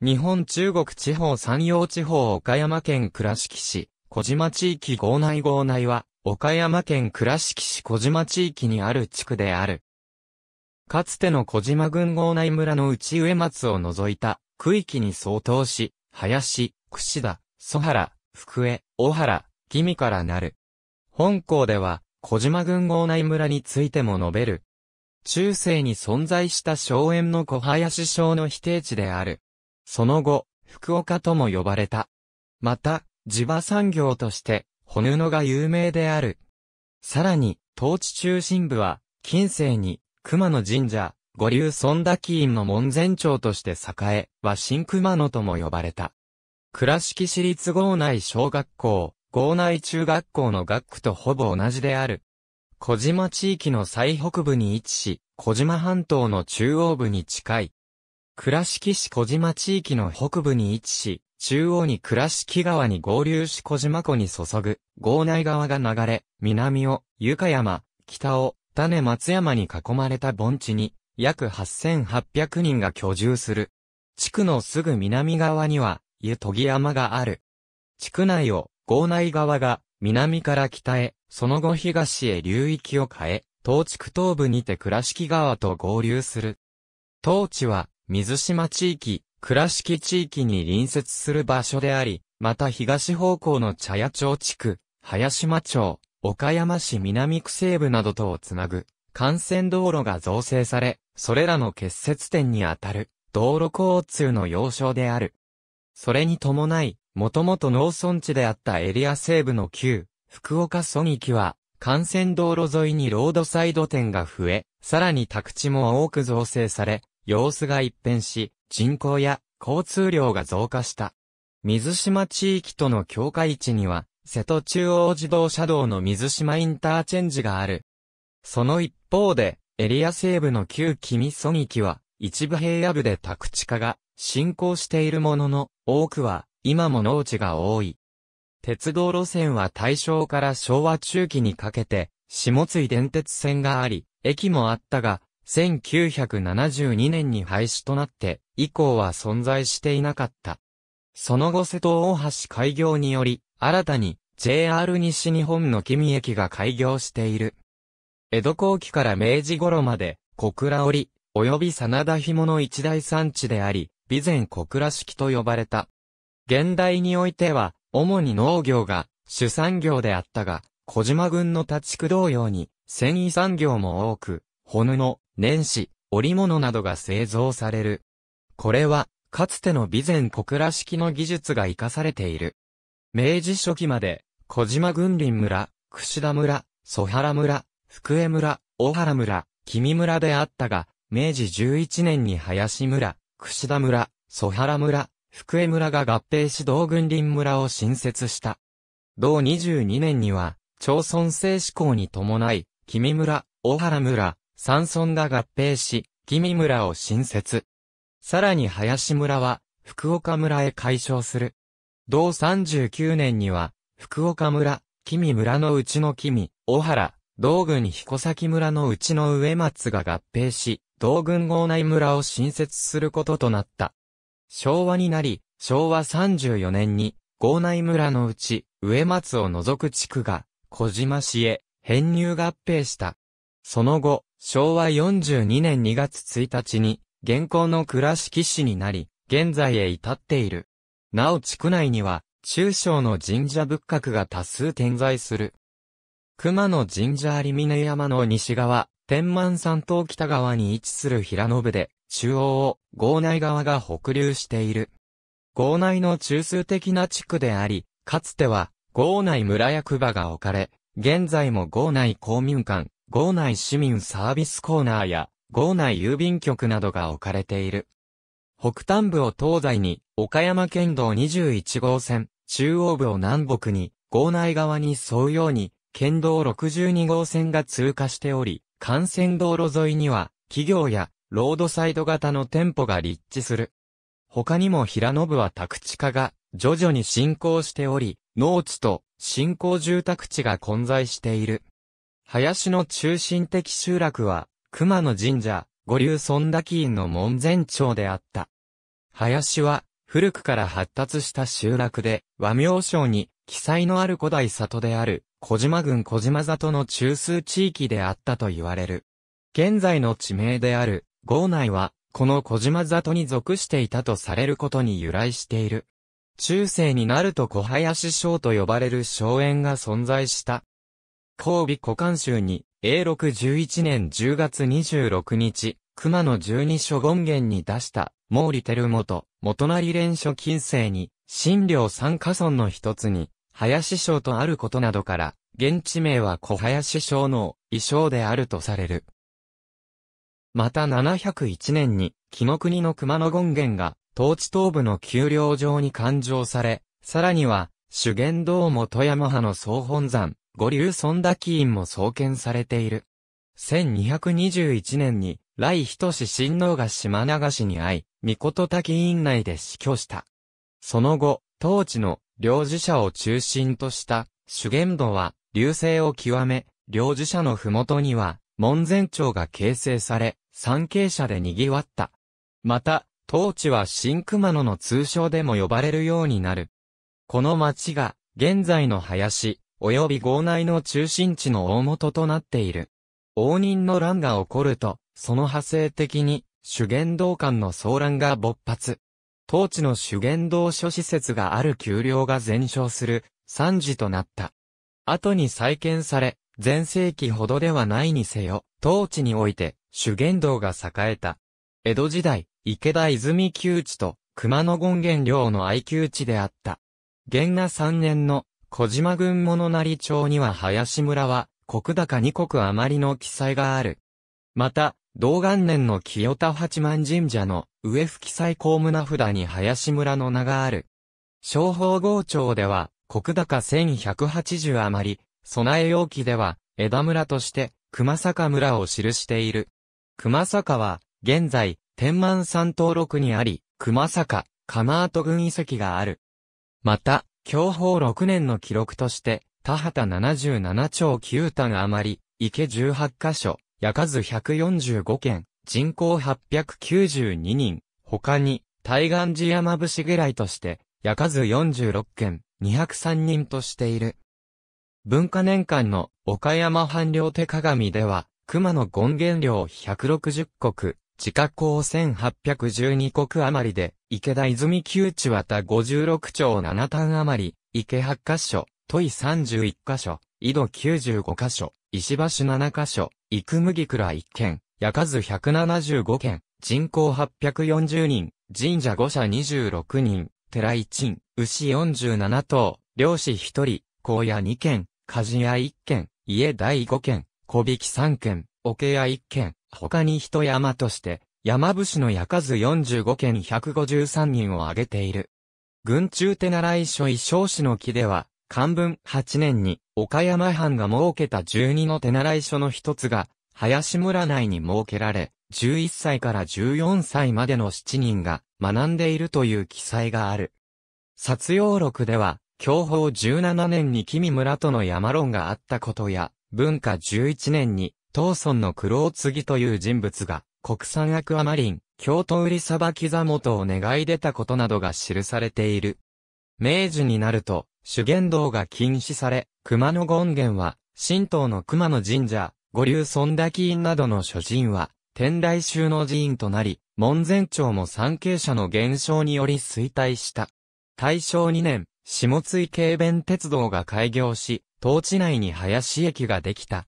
日本中国地方山陽地方岡山県倉敷市、小島地域号内号内は、岡山県倉敷市小島地域にある地区である。かつての小島郡号内村の内上松を除いた区域に相当し、林、串田、蘇原、福江、小原、君からなる。本校では、小島郡号内村についても述べる。中世に存在した荘園の小林省の否定地である。その後、福岡とも呼ばれた。また、地場産業として、骨ノが有名である。さらに、統治中心部は、近世に、熊野神社、五流尊基院の門前町として栄え、和新熊野とも呼ばれた。倉敷市立郷内小学校、郷内中学校の学区とほぼ同じである。小島地域の最北部に位置し、小島半島の中央部に近い。倉敷市小島地域の北部に位置し、中央に倉敷川に合流し小島湖に注ぐ、郷内川が流れ、南を、床山、北を、種松山に囲まれた盆地に、約8800人が居住する。地区のすぐ南側には、湯戸ぎ山がある。地区内を、郷内川が、南から北へ、その後東へ流域を変え、東地区東部にて倉敷川と合流する。当地は、水島地域、倉敷地域に隣接する場所であり、また東方向の茶屋町地区、林間町、岡山市南区西部などとをつなぐ、幹線道路が造成され、それらの結節点にあたる、道路交通の要衝である。それに伴い、もともと農村地であったエリア西部の旧、福岡村域は、幹線道路沿いにロードサイド店が増え、さらに宅地も多く造成され、様子が一変し、人口や交通量が増加した。水島地域との境界地には、瀬戸中央自動車道の水島インターチェンジがある。その一方で、エリア西部の旧君曽木は、一部平野部で宅地化が進行しているものの、多くは今も農地が多い。鉄道路線は大正から昭和中期にかけて、下津井電鉄線があり、駅もあったが、1972年に廃止となって、以降は存在していなかった。その後瀬戸大橋開業により、新たに JR 西日本の君駅が開業している。江戸後期から明治頃まで、小倉織、及び真田紐の一大産地であり、備前小倉式と呼ばれた。現代においては、主に農業が主産業であったが、小島軍の立地区同様に、繊維産業も多く、骨の、年始、織物などが製造される。これは、かつての備前小倉式の技術が活かされている。明治初期まで、小島軍林村、串田村、蘇原村、福江村、小原村、君村であったが、明治11年に林村、串田村、蘇原村、福江村が合併し道軍林村を新設した。同22年には、町村制施行に伴い、君村、小原村、山村が合併し、君村を新設。さらに林村は、福岡村へ解消する。同39年には、福岡村、君村のうちの君、小原、道郡彦崎村のうちの上松が合併し、道郡郷内村を新設することとなった。昭和になり、昭和34年に、郷内村のうち、上松を除く地区が、小島市へ、編入合併した。その後、昭和42年2月1日に、現行の倉敷市になり、現在へ至っている。なお地区内には、中小の神社仏閣が多数点在する。熊野神社有峰山の西側、天満山東北側に位置する平野部で、中央を、郷内側が北流している。郷内の中枢的な地区であり、かつては、郷内村役場が置かれ、現在も郷内公民館、郷内市民サービスコーナーや、郷内郵便局などが置かれている。北端部を東西に、岡山県道21号線、中央部を南北に、郷内側に沿うように、県道62号線が通過しており、幹線道路沿いには、企業や、ロードサイド型の店舗が立地する。他にも平野部は宅地化が、徐々に進行しており、農地と、新興住宅地が混在している。林の中心的集落は、熊野神社、五流尊滝院の門前町であった。林は、古くから発達した集落で、和名省に記載のある古代里である、小島郡小島里の中枢地域であったと言われる。現在の地名である、郷内は、この小島里に属していたとされることに由来している。中世になると小林省と呼ばれる荘園が存在した神戸古関州に、永禄11年10月26日、熊野十二所権限に出した、毛利輝元、元成連所近世に、新領三家村の一つに、林省とあることなどから、現地名は小林省の衣装であるとされる。また701年に、木の国の熊野権限が、統治東部の丘陵上に勘定され、さらには、修験道元山派の総本山、五流尊田基院も創建されている。1221年に、来人志親王が島流しに会い、御事滝院内で死去した。その後、当地の領事者を中心とした主言度は流星を極め、領事者の麓には門前町が形成され、参詣者で賑わった。また、当地は新熊野の通称でも呼ばれるようになる。この町が現在の林、及び郷内の中心地の大元となっている。応仁の乱が起こると、その派生的に、修験道館の騒乱が勃発。当地の修験道諸施設がある丘陵が全焼する惨事となった。後に再建され、前世紀ほどではないにせよ、当地において修験道が栄えた。江戸時代、池田泉旧地と熊野権現領の愛旧地であった。元和三年の小島郡物成町には林村は、国高二国余りの記載がある。また、同元年の清田八幡神社の上吹祭公務名札に林村の名がある。商法号町では、国高1180余り、備え容器では、枝村として、熊坂村を記している。熊坂は、現在、天満山登録にあり、熊坂、釜跡群遺跡がある。また、教法6年の記録として、田畑77町9単余り、池18カ所、焼数145件、人口892人、他に、対岸寺山伏ぐらいとして、焼数46件、203人としている。文化年間の岡山藩領手鏡では、熊野権現領160国、自家公1812国余りで、池田泉旧地綿56町7単余り、池8カ所、井31カ所、井戸95カ所、石橋7カ所、生麦倉1軒、夜数175軒、人口840人、神社5社26人、寺1人、牛47頭、漁師1人、荒野2軒、鍛冶屋1軒、家第5軒、小引き3軒、桶屋1軒、他に一山として、山伏の屋数45件153人を挙げている。群中手習い書衣装氏の木では、漢文8年に岡山藩が設けた12の手習い書の一つが、林村内に設けられ、11歳から14歳までの7人が学んでいるという記載がある。殺用録では、享保17年に君村との山論があったことや、文化11年に、東村の黒尾継ぎという人物が、国産アクアマリン、京都売りさばき座元を願い出たことなどが記されている。明治になると、修験道が禁止され、熊野権現は、神道の熊野神社、五流尊滝院などの諸神は、天台宗の寺院となり、門前町も参詣者の減少により衰退した。大正2年、下津軽弁鉄道が開業し、当地内に林駅ができた。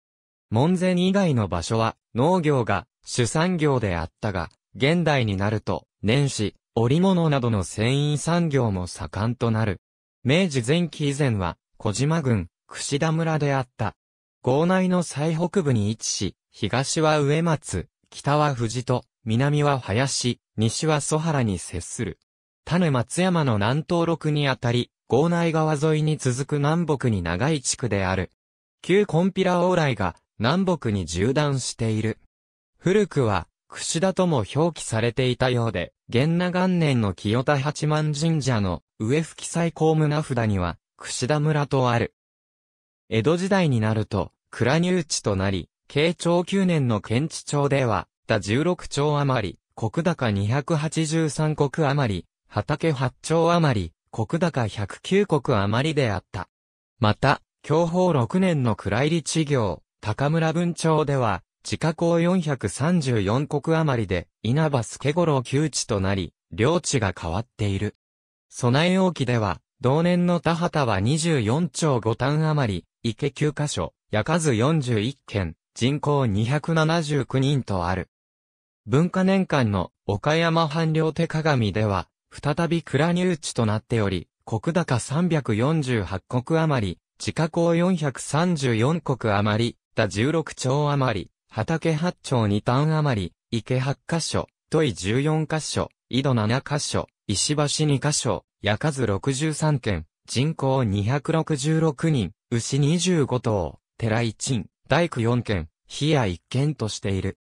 門前以外の場所は、農業が主産業であったが、現代になると、年始、織物などの繊維産業も盛んとなる。明治前期以前は、小島郡、櫛田村であった。郷内の最北部に位置し、東は植松、北は藤戸、南は林、西は蘇原に接する。種松山の南東六にあたり、郷内川沿いに続く南北に長い地区である。旧コンピラ往来が南北に縦断している。古くは、串田とも表記されていたようで、源那元年の清田八幡神社の上吹き最高胸札には、串田村とある。江戸時代になると、倉入地となり、慶長9年の県知町では、田16町余り、国高283国余り、畑8町余り、国高109国余りであった。また、享保6年の蔵入り地業、高村文町では、地下港434国余りで、稲葉助五郎旧地となり、領地が変わっている。備え置きでは、同年の田畑は24兆5単余り、池9カ所、や数41件、人口279人とある。文化年間の岡山藩領手鏡では、再び蔵入地となっており、国高348国余り、地下港434国余り、だ16兆余り、畑八丁二単余り、池八箇所、都井十四箇所、井戸七箇所、石橋二箇所、屋数六十三軒、人口二百六十六人、牛二十五頭、寺一人、大工四軒、火屋一軒としている。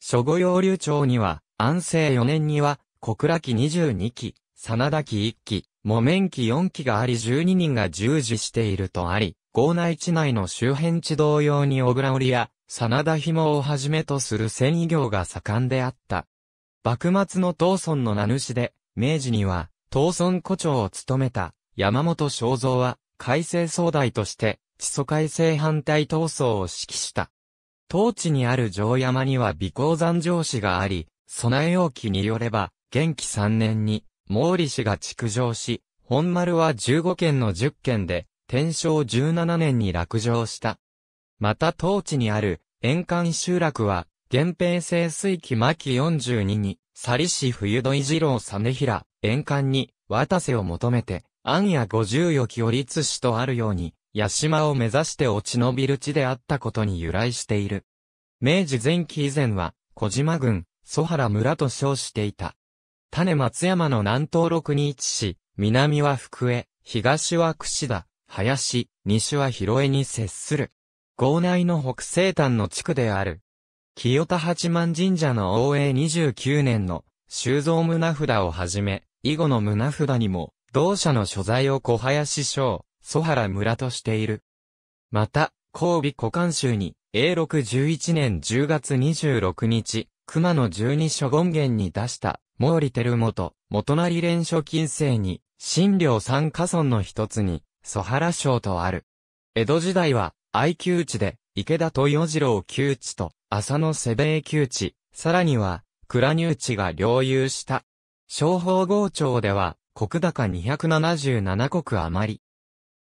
諸御用流町には、安政四年には、小倉期十二期、真田期一期、木綿期四期があり十二人が従事しているとあり、郷内地内の周辺地同様に小倉織や、真田紐をはじめとする繊維業が盛んであった。幕末の東村の名主で、明治には、東村古町を務めた、山本正造は、改正総代として、地租改正反対闘争を指揮した。当地にある城山には微光山城市があり、備え容器によれば、元気3年に、毛利氏が築城し、本丸は15件の10件で、天正17年に落城した。また当地にある、沿岸集落は、源平清水期末期42に、サリ市冬戸伊次郎サヒラ、沿岸に、渡瀬を求めて、安夜五十余期を立市とあるように、八島を目指して落ち延びる地であったことに由来している。明治前期以前は、小島郡、蘇原村と称していた。種松山の南東六に位置し、南は福江、東は櫛田、林、西は広江に接する。郷内の北西端の地区である。清田八幡神社の応永29年の修造胸札をはじめ、以後の胸札にも、同社の所在を小林省、蘇原村としている。また、神戸古漢州に、永禄11年10月26日、熊野十二所権限に出した、毛利輝元、元成連所金星に、新領三家村の一つに、蘇原省とある。江戸時代は、愛宮地で、池田と次郎旧地と、浅野瀬兵衛旧地、さらには、倉入地が領有した。商法郷町では、国高277国余り。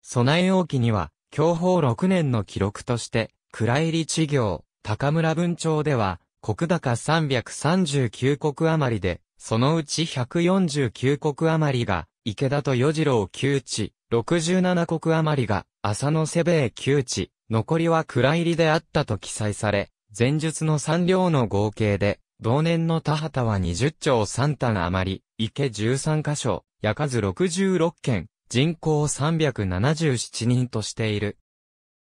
備え置きには、享保6年の記録として、倉入り地行、高村文町では、国高339国余りで、そのうち149国余りが、池田と与次郎旧地、67国余りが、浅野瀬兵衛旧地、残りは蔵入りであったと記載され、前述の3両の合計で、同年の田畑は20兆3単余り、池13箇所、矢数66件、人口377人としている。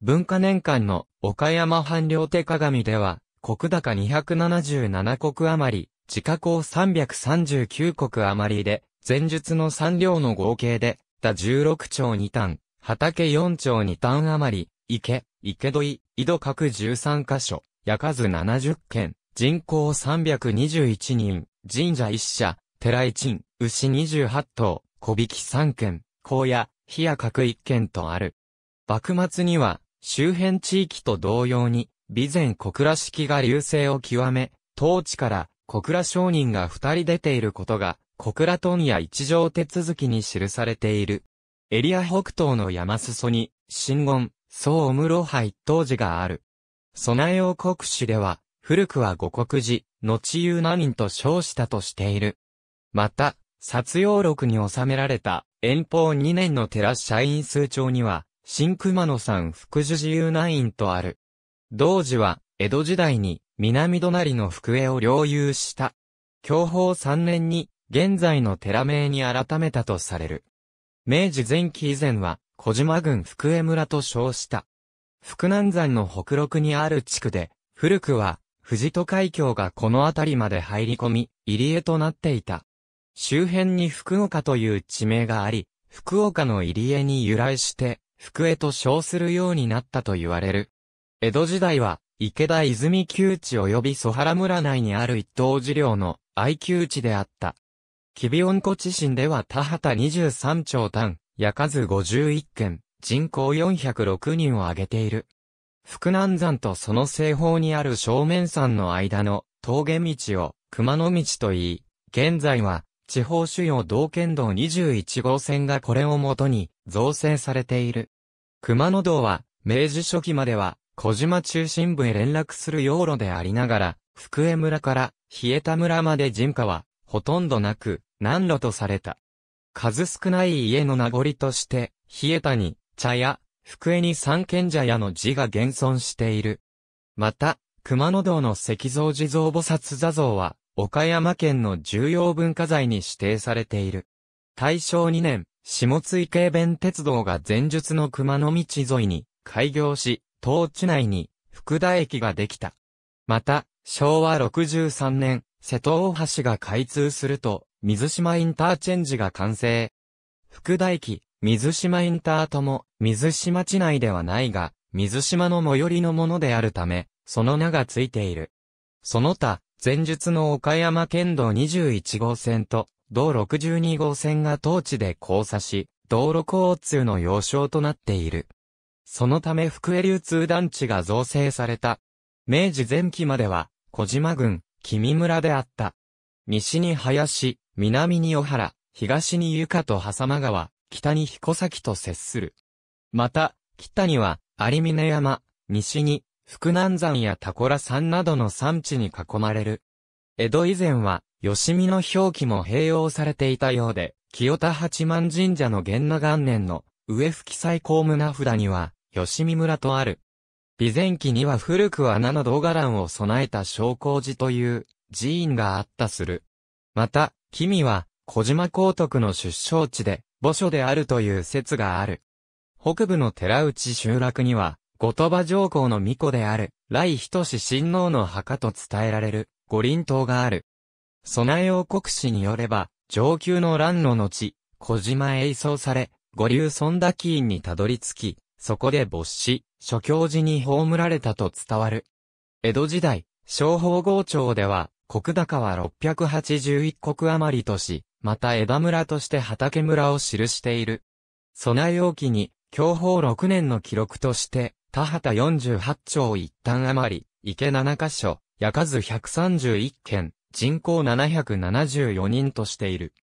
文化年間の岡山藩領手鏡では、国高277国余り、自家港339国余りで、前述の3両の合計で、田16兆2単、畑4兆2単余り、池、池戸井、井戸各13箇所、夜数70件、人口321人、神社1社、寺一鎮、牛28頭、小引3件、荒野、日夜各1件とある。幕末には、周辺地域と同様に、備前小倉式が流星を極め、当地から小倉商人が二人出ていることが、小倉問屋一条手続きに記されている。エリア北東の山裾に、新言、総室派廃当時がある。備えを国史では、古くは五国寺、後ユ難院と称したとしている。また、殺用録に収められた、遠方2年の寺社員数帳には、新熊野山福寿寺ユ難院とある。同時は、江戸時代に、南隣の福江を領有した。享保3年に、現在の寺名に改めたとされる。明治前期以前は、小島郡福江村と称した。福南山の北麓にある地区で、古くは、藤戸海峡がこの辺りまで入り込み、入り江となっていた。周辺に福岡という地名があり、福岡の入り江に由来して、福江と称するようになったと言われる。江戸時代は、池田泉旧地及び蘇原村内にある一等寺領の愛旧地であった。キビオン湖地震では田畑23町単、や数51件、人口406人を挙げている。福南山とその西方にある正面山の間の峠道を熊野道と言い、現在は地方主要道県道21号線がこれをもとに造成されている。熊野道は明治初期までは小島中心部へ連絡する用路でありながら、福江村からえた村まで人家はほとんどなく難路とされた。数少ない家の名残として、冷えたに、茶屋、福江に三賢者屋の字が現存している。また、熊野道の石像地蔵菩薩座像は、岡山県の重要文化財に指定されている。大正2年、下津池弁鉄道が前述の熊野道沿いに開業し、当地内に福田駅ができた。また、昭和63年、瀬戸大橋が開通すると、水島インターチェンジが完成。福田駅、水島インターとも、水島地内ではないが、水島の最寄りのものであるため、その名がついている。その他、前述の岡山県道21号線と、道62号線が当地で交差し、道路交通の要衝となっている。そのため福江流通団地が造成された。明治前期までは、小島郡、君村であった。西に林、南に小原、東に床と狭間川、北に彦崎と接する。また、北には、有峰山、西に、福南山やタコラ山などの山地に囲まれる。江戸以前は、吉見の表記も併用されていたようで、清田八幡神社の元那元年の、上吹祭公務名札には、吉見村とある。備前期には古くは七の道伽藍を備えた昇降寺という寺院があったする。また、君は、小島光徳の出生地で、墓所であるという説がある。北部の寺内集落には、後鳥羽上皇の巫女である、来仁志親王の墓と伝えられる、五輪島がある。備え王国史によれば、上級の乱の後、小島へ移送され、五流尊田寺院にたどり着き、そこで没死、諸教寺に葬られたと伝わる。江戸時代、昭法豪庁では、国高は681国余りとし、また枝村として畑村を記している。備え容きに、享保6年の記録として、田畑48町一旦余り、池7カ所、矢数131件、人口774人としている。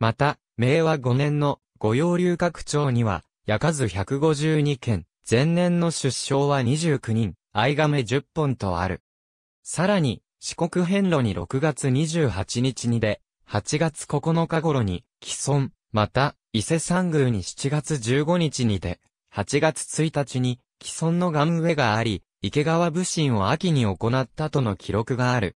また、明和5年の御用流各町には、矢数152件、前年の出生は29人、藍亀10本とある。さらに、四国遍路に6月28日にで、8月9日頃に、既存、また、伊勢山宮に7月15日にで、8月1日に、既存の岩上があり、池川武神を秋に行ったとの記録がある。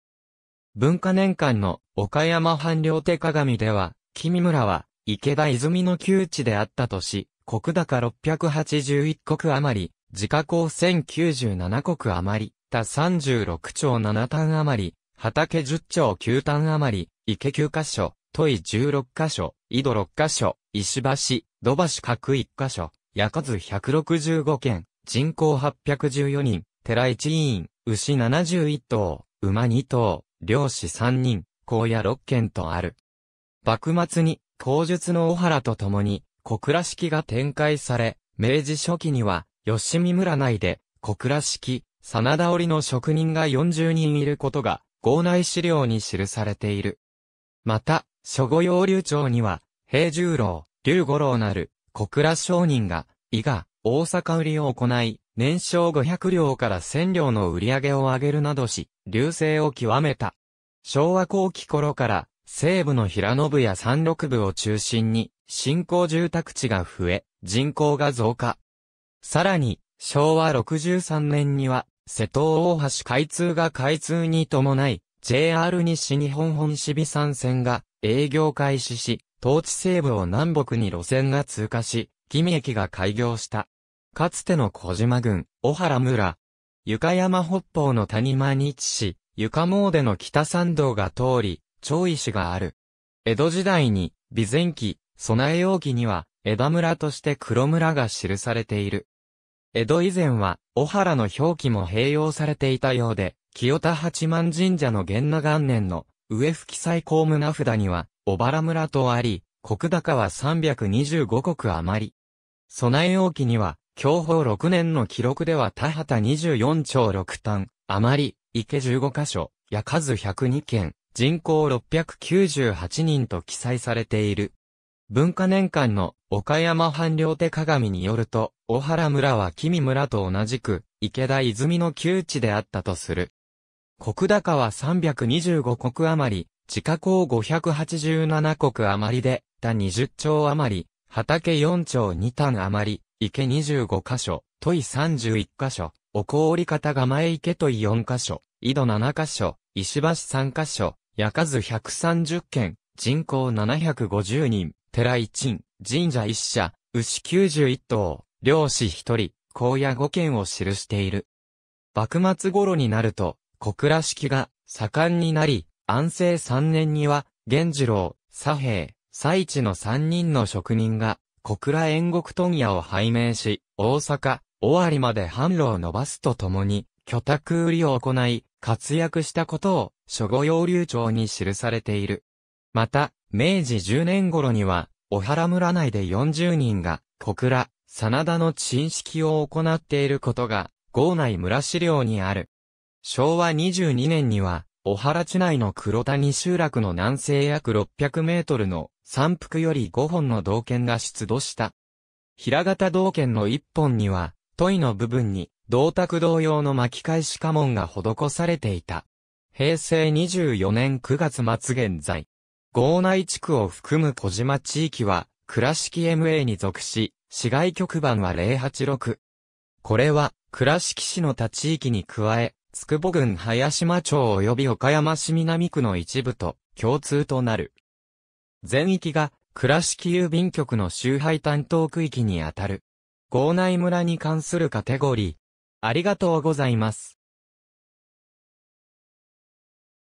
文化年間の岡山藩領手鏡では、君村は池田泉の旧地であったとし、国高681国余り、自家公1097国余り、った36七7単余り、畑10九9単余り、池9箇所、都井16箇所、井戸6箇所、石橋、土橋各1箇所、矢数165件、人口814人、寺1委員、牛71頭、馬2頭、漁師3人、荒野6件とある。幕末に、口述の小原と共に、小倉式が展開され、明治初期には、吉見村内で、小倉式、真田織の職人が40人いることが、号内資料に記されている。また、諸語用流帳には、平十郎、龍五郎なる、小倉商人が、伊賀、大阪売りを行い、年商500両から1000両の売り上げを上げるなどし、流星を極めた。昭和後期頃から、西部の平野部や山陸部を中心に、新興住宅地が増え、人口が増加。さらに、昭和63年には、瀬戸大橋開通が開通に伴い、JR 西日本本備山線が営業開始し、東地西部を南北に路線が通過し、君駅が開業した。かつての小島郡、小原村、床山北方の谷間に位置し、床詣の北参道が通り、長石がある。江戸時代に、備前期、備え容器には、枝村として黒村が記されている。江戸以前は、小原の表記も併用されていたようで、清田八幡神社の元那元年の、上吹祭公務名札には、小原村とあり、国高は325国余り。備え置きには、享保6年の記録では田畑24町6単、余り、池15箇所、や数102件、人口698人と記載されている。文化年間の岡山藩領手鏡によると、小原村は君村と同じく、池田泉の旧地であったとする。国高は325国余り、地下港587国余りで、田20町余り、畑4町2単余り、池25箇所、問い31箇所、お氷方が前池問い4箇所、井戸7箇所、石橋3箇所、矢数130件、人口750人、寺一院、神社一社、牛91頭、漁師一人、荒野五軒を記している。幕末頃になると、小倉式が盛んになり、安政3年には、源次郎、左平、佐一の3人の職人が、小倉縁国問屋を拝命し、大阪、尾張まで販路を伸ばすとともに、居宅売りを行い、活躍したことを、諸語要流帳に記されている。また、明治10年頃には、小原村内で40人が、小倉、真田の陳式を行っていることが、郷内村資料にある。昭和22年には、小原地内の黒谷集落の南西約600メートルの山腹より5本の道剣が出土した。平型道剣の1本には、問いの部分に、銅鐸同様の巻き返し家紋が施されていた。平成24年9月末現在、郷内地区を含む小島地域は、倉敷 MA に属し、市外局番は086。これは、倉敷市の他地域に加え、つくぼ郡早島町及び岡山市南区の一部と共通となる。全域が倉敷郵便局の周配担当区域にあたる。郷内村に関するカテゴリー。ありがとうございます。